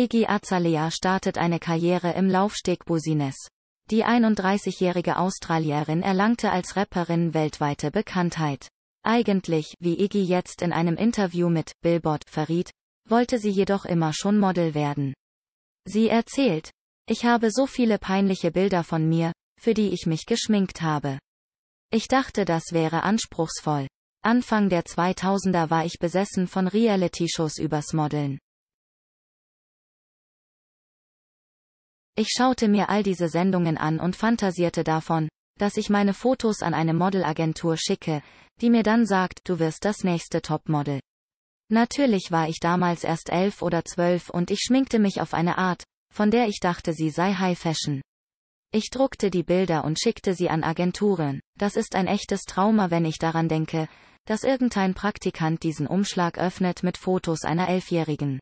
Iggy e Azalea startet eine Karriere im Laufsteg-Business. Die 31-jährige Australierin erlangte als Rapperin weltweite Bekanntheit. Eigentlich, wie Iggy e jetzt in einem Interview mit Billboard verriet, wollte sie jedoch immer schon Model werden. Sie erzählt, ich habe so viele peinliche Bilder von mir, für die ich mich geschminkt habe. Ich dachte, das wäre anspruchsvoll. Anfang der 2000er war ich besessen von Reality-Shows übers Modeln. Ich schaute mir all diese Sendungen an und fantasierte davon, dass ich meine Fotos an eine Modelagentur schicke, die mir dann sagt, du wirst das nächste Topmodel. Natürlich war ich damals erst elf oder zwölf und ich schminkte mich auf eine Art, von der ich dachte, sie sei High Fashion. Ich druckte die Bilder und schickte sie an Agenturen. Das ist ein echtes Trauma, wenn ich daran denke, dass irgendein Praktikant diesen Umschlag öffnet mit Fotos einer Elfjährigen.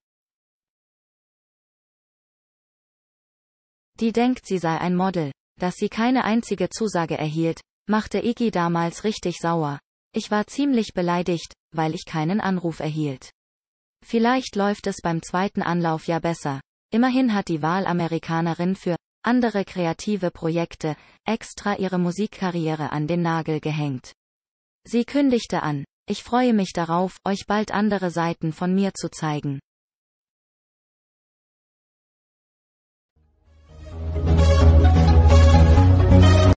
die denkt, sie sei ein Model. Dass sie keine einzige Zusage erhielt, machte Iggy damals richtig sauer. Ich war ziemlich beleidigt, weil ich keinen Anruf erhielt. Vielleicht läuft es beim zweiten Anlauf ja besser. Immerhin hat die Wahlamerikanerin für andere kreative Projekte extra ihre Musikkarriere an den Nagel gehängt. Sie kündigte an, ich freue mich darauf, euch bald andere Seiten von mir zu zeigen.